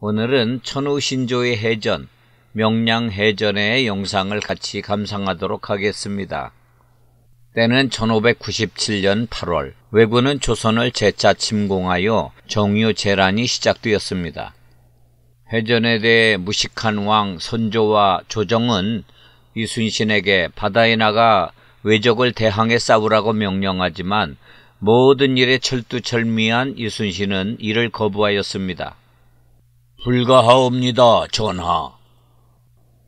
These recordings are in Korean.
오늘은 천우신조의 해전, 명량해전의 영상을 같이 감상하도록 하겠습니다. 때는 1597년 8월, 왜군은 조선을 재차 침공하여 정유 재란이 시작되었습니다. 해전에 대해 무식한 왕 선조와 조정은 이순신에게 바다에 나가 외적을 대항해 싸우라고 명령하지만 모든 일에 철두철미한 이순신은 이를 거부하였습니다. 불가하옵니다, 전하.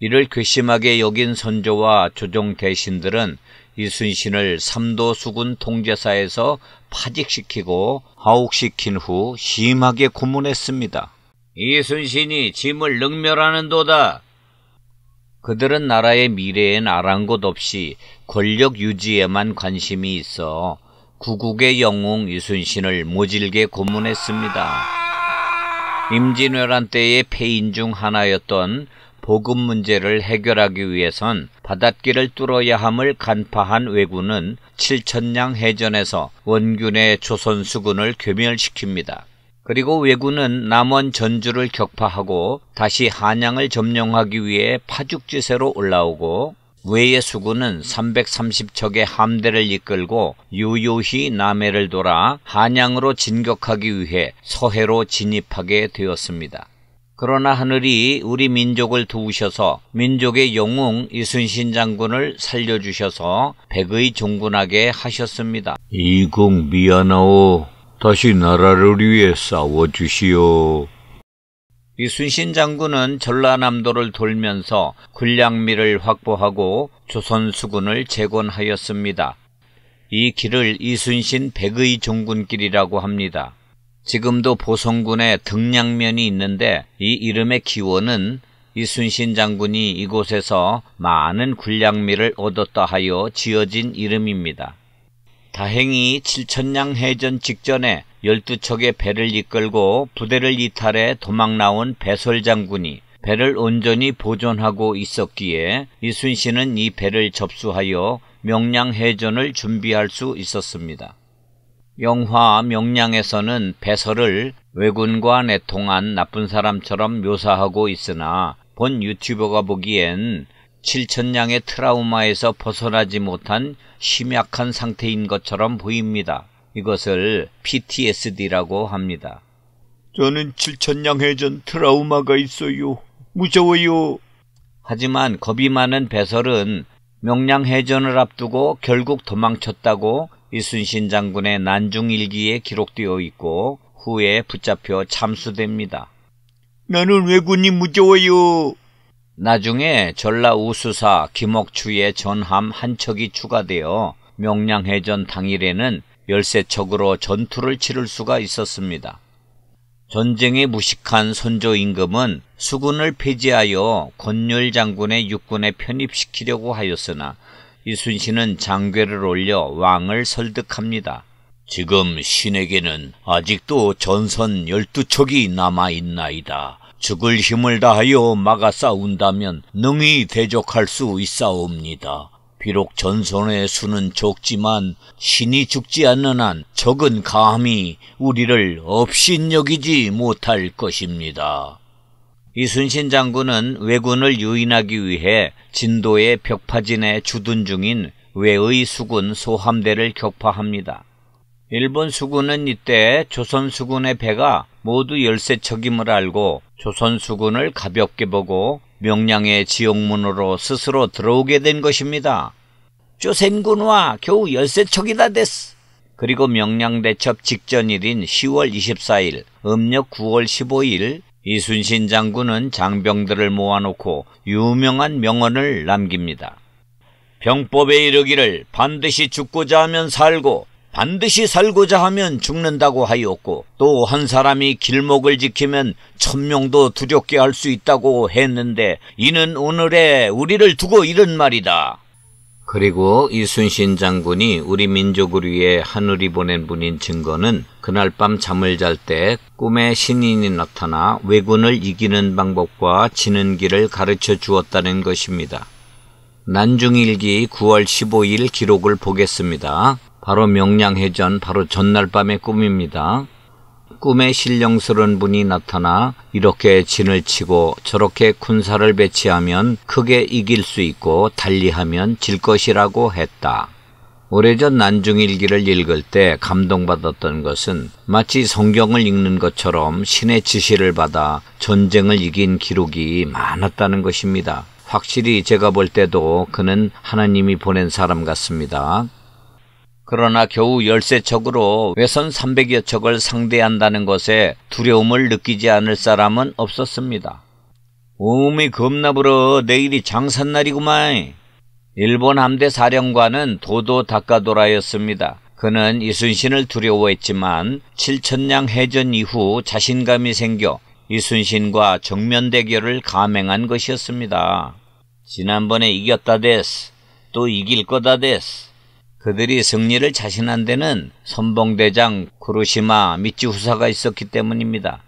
이를 괘씸하게 여긴 선조와 조종 대신들은 이순신을 삼도 수군 통제사에서 파직시키고 하옥시킨 후 심하게 고문했습니다. 이순신이 짐을 능멸하는 도다. 그들은 나라의 미래엔 아랑곳 없이 권력 유지에만 관심이 있어 구국의 영웅 이순신을 모질게 고문했습니다. 임진왜란 때의 폐인 중 하나였던 보급 문제를 해결하기 위해선 바닷길을 뚫어야 함을 간파한 왜군은 칠천량 해전에서 원균의 조선 수군을 괴멸시킵니다. 그리고 왜군은 남원 전주를 격파하고 다시 한양을 점령하기 위해 파죽지세로 올라오고 외의수군은 330척의 함대를 이끌고 유유히 남해를 돌아 한양으로 진격하기 위해 서해로 진입하게 되었습니다. 그러나 하늘이 우리 민족을 도우셔서 민족의 영웅 이순신 장군을 살려주셔서 백의 종군하게 하셨습니다. 이궁 미안하오. 다시 나라를 위해 싸워주시오. 이순신 장군은 전라남도를 돌면서 군량미를 확보하고 조선 수군을 재건하였습니다. 이 길을 이순신 백의 종군길이라고 합니다. 지금도 보성군의 등량면이 있는데 이 이름의 기원은 이순신 장군이 이곳에서 많은 군량미를 얻었다 하여 지어진 이름입니다. 다행히 칠천량 해전 직전에 열두 척의 배를 이끌고 부대를 이탈해 도망 나온 배설 장군이 배를 온전히 보존하고 있었기에 이순신은 이 배를 접수하여 명량해전을 준비할 수 있었습니다. 영화 명량에서는 배설을 외군과 내통한 나쁜 사람처럼 묘사하고 있으나 본 유튜버가 보기엔 7천량의 트라우마에서 벗어나지 못한 심약한 상태인 것처럼 보입니다. 이것을 PTSD라고 합니다. 저는 7천냥 해전 트라우마가 있어요. 무서워요. 하지만 겁이 많은 배설은 명량 해전을 앞두고 결국 도망쳤다고 이순신 장군의 난중일기에 기록되어 있고 후에 붙잡혀 참수됩니다. 나는 왜군이 무서워요. 나중에 전라우수사 김옥추의 전함 한 척이 추가되어 명량해전 당일에는 열세척으로 전투를 치를 수가 있었습니다. 전쟁에 무식한 선조 임금은 수군을 폐지하여 권열 장군의 육군에 편입시키려고 하였으나 이순신은 장괴를 올려 왕을 설득합니다. 지금 신에게는 아직도 전선 열두 척이 남아있나이다. 죽을 힘을 다하여 막아 싸운다면 능히 대적할 수 있사옵니다. 비록 전선의 수는 적지만 신이 죽지 않는 한 적은 감히 우리를 업신여기지 못할 것입니다. 이순신 장군은 왜군을 유인하기 위해 진도의 벽파진에 주둔 중인 왜의 수군 소함대를 격파합니다. 일본 수군은 이때 조선 수군의 배가 모두 열세척임을 알고 조선 수군을 가볍게 보고 명량의 지옥문으로 스스로 들어오게 된 것입니다. 조센군과 겨우 열세척이다 됐스. 그리고 명량대첩 직전일인 10월 24일, 음력 9월 15일 이순신 장군은 장병들을 모아놓고 유명한 명언을 남깁니다. 병법에 이르기를 반드시 죽고자 하면 살고 반드시 살고자 하면 죽는다고 하였고 또 한 사람이 길목을 지키면 천명도 두렵게 할 수 있다고 했는데 이는 오늘의 우리를 두고 이런 말이다. 그리고 이순신 장군이 우리 민족을 위해 하늘이 보낸 분인 증거는 그날 밤 잠을 잘 때 꿈에 신인이 나타나 왜군을 이기는 방법과 지는 길을 가르쳐 주었다는 것입니다. 난중일기 9월 15일 기록을 보겠습니다. 바로 명량해전 바로 전날 밤의 꿈입니다. 꿈에 신령스러운 분이 나타나 이렇게 진을 치고 저렇게 군사를 배치하면 크게 이길 수 있고 달리하면 질 것이라고 했다. 오래전 난중일기를 읽을 때 감동받았던 것은 마치 성경을 읽는 것처럼 신의 지시를 받아 전쟁을 이긴 기록이 많았다는 것입니다. 확실히 제가 볼 때도 그는 하나님이 보낸 사람 같습니다. 그러나 겨우 열세 척으로 외선 300여 척을 상대한다는 것에 두려움을 느끼지 않을 사람은 없었습니다. 오음이 겁나 불어 내일이 장산날이구만. 일본 함대 사령관은 도도 다카도라였습니다. 그는 이순신을 두려워했지만 7천량 해전 이후 자신감이 생겨 이순신과 정면 대결을 감행한 것이었습니다. 지난번에 이겼다 데스, 또 이길 거다 데스. 그들이 승리를 자신한 데는 선봉대장 구루시마 미치 후사가 있었기 때문입니다.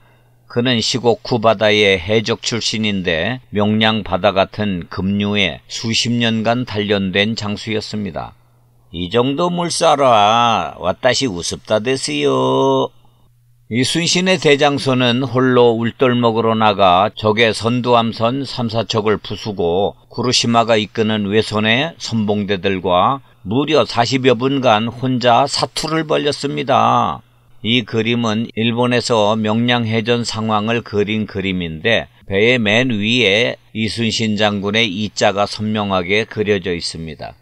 그는 시고 쿠바다의 해적 출신인데 명량 바다 같은 급류에 수십 년간 단련된 장수였습니다. 이 정도 물살아 왔다시 우습다 됐어요. 이순신의 대장소는 홀로 울돌목으로 나가 적의 선두함선 3사척을 부수고 구루시마가 이끄는 외선의 선봉대들과 무려 40여 분간 혼자 사투를 벌렸습니다이 그림은 일본에서 명량해전 상황을 그린 그림인데 배의 맨 위에 이순신 장군의 이자가 선명하게 그려져 있습니다.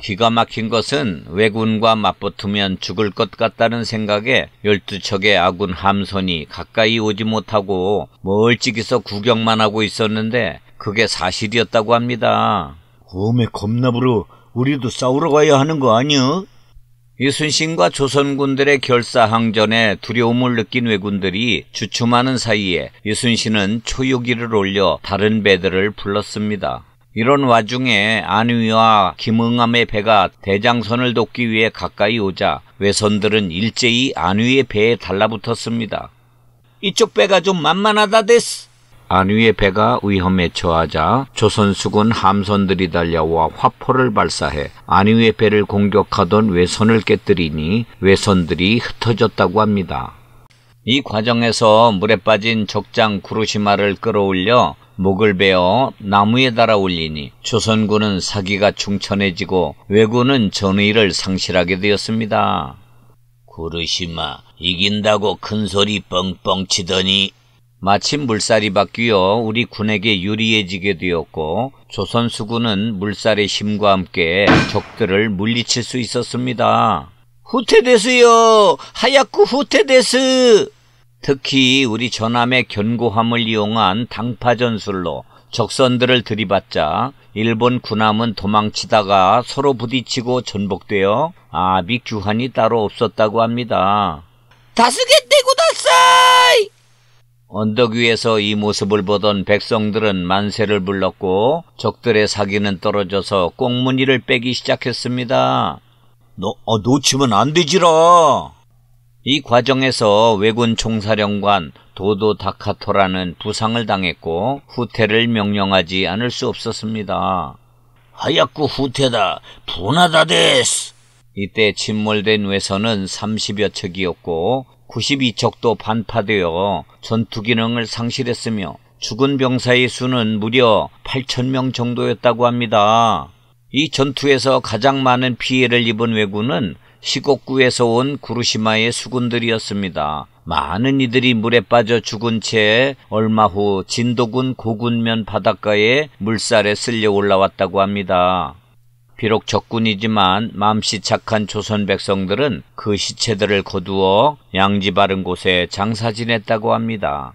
기가 막힌 것은 왜군과 맞붙으면 죽을 것 같다는 생각에 열두 척의 아군 함선이 가까이 오지 못하고 멀찍이서 구경만 하고 있었는데 그게 사실이었다고 합니다. 검의 겁나부로 우리도 싸우러 가야 하는 거 아니여? 이순신과 조선군들의 결사항전에 두려움을 느낀 왜군들이 주춤하는 사이에 이순신은 초유기를 올려 다른 배들을 불렀습니다. 이런 와중에 안위와 김응암의 배가 대장선을 돕기 위해 가까이 오자 외선들은 일제히 안위의 배에 달라붙었습니다. 이쪽 배가 좀 만만하다 데스. 안위의 배가 위험에 처하자 조선수군 함선들이 달려와 화포를 발사해 안위의 배를 공격하던 외선을 깨뜨리니 외선들이 흩어졌다고 합니다. 이 과정에서 물에 빠진 적장 구루시마를 끌어올려 목을 베어 나무에 달아 올리니 조선군은 사기가 충천해지고 왜군은 전의를 상실하게 되었습니다. 구르시마 이긴다고 큰소리 뻥뻥 치더니 마침 물살이 바뀌어 우리 군에게 유리해지게 되었고 조선 수군은 물살의 힘과 함께 적들을 물리칠 수 있었습니다. 후퇴되세요! 하얗고 후퇴되스! 특히 우리 전함의 견고함을 이용한 당파 전술로 적선들을 들이받자 일본 군함은 도망치다가 서로 부딪히고 전복되어 아비 규환이 따로 없었다고 합니다. 다스게떼고다사이 언덕 위에서 이 모습을 보던 백성들은 만세를 불렀고 적들의 사기는 떨어져서 꽁무니를 빼기 시작했습니다. 너, 아, 놓치면 안 되지라. 이 과정에서 외군 총사령관 도도 다카토라는 부상을 당했고 후퇴를 명령하지 않을 수 없었습니다. 하얗고 후퇴다. 분하다 데스. 이때 침몰된 외선은 30여 척이었고 92척도 반파되어 전투 기능을 상실했으며 죽은 병사의 수는 무려 8천명 정도였다고 합니다. 이 전투에서 가장 많은 피해를 입은 왜군은 시곡구에서 온 구루시마의 수군들이었습니다. 많은 이들이 물에 빠져 죽은 채 얼마 후 진도군 고군면 바닷가에 물살에 쓸려 올라왔다고 합니다. 비록 적군이지만 맘씨 착한 조선 백성들은 그 시체들을 거두어 양지 바른 곳에 장사 지냈다고 합니다.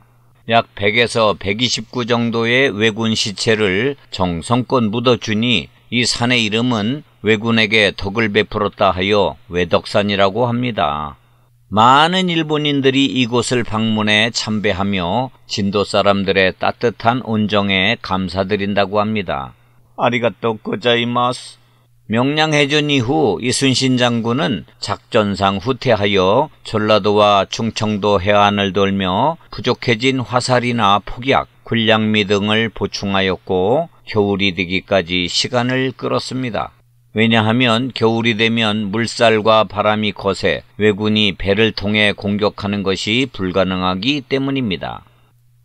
약 100에서 129 정도의 외군 시체를 정성껏 묻어주니 이 산의 이름은 외군에게 덕을 베풀었다 하여 외덕산이라고 합니다. 많은 일본인들이 이곳을 방문해 참배하며 진도 사람들의 따뜻한 온정에 감사드린다고 합니다. 아리가또 고자이마스. 명량해전 이후 이순신 장군은 작전상 후퇴하여 전라도와 충청도 해안을 돌며 부족해진 화살이나 폭약, 군량미 등을 보충하였고 겨울이 되기까지 시간을 끌었습니다. 왜냐하면 겨울이 되면 물살과 바람이 거세 왜군이 배를 통해 공격하는 것이 불가능하기 때문입니다.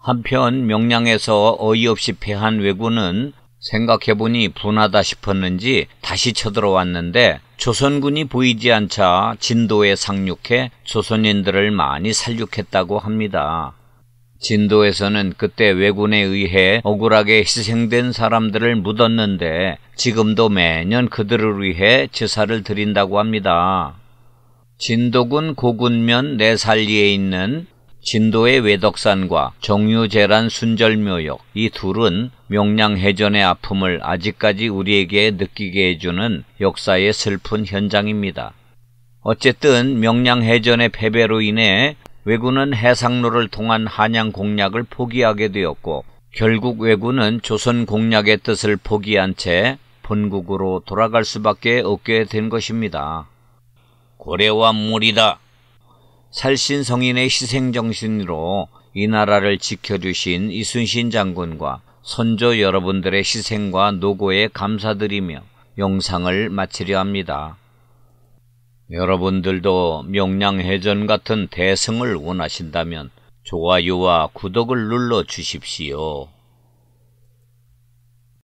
한편 명량에서 어이없이 패한 왜군은 생각해보니 분하다 싶었는지 다시 쳐들어왔는데 조선군이 보이지 않자 진도에 상륙해 조선인들을 많이 살륙했다고 합니다. 진도에서는 그때 왜군에 의해 억울하게 희생된 사람들을 묻었는데 지금도 매년 그들을 위해 제사를 드린다고 합니다. 진도군 고군면 내살리에 네 있는 진도의 외덕산과 정유재란 순절묘역 이 둘은 명량해전의 아픔을 아직까지 우리에게 느끼게 해주는 역사의 슬픈 현장입니다. 어쨌든 명량해전의 패배로 인해 왜군은 해상로를 통한 한양 공략을 포기하게 되었고 결국 왜군은 조선 공략의 뜻을 포기한 채 본국으로 돌아갈 수밖에 없게 된 것입니다. 고래와 물이다. 살신 성인의 희생정신으로 이 나라를 지켜주신 이순신 장군과 선조 여러분들의 희생과 노고에 감사드리며 영상을 마치려 합니다. 여러분들도 명량해전 같은 대승을 원하신다면 좋아요와 구독을 눌러 주십시오.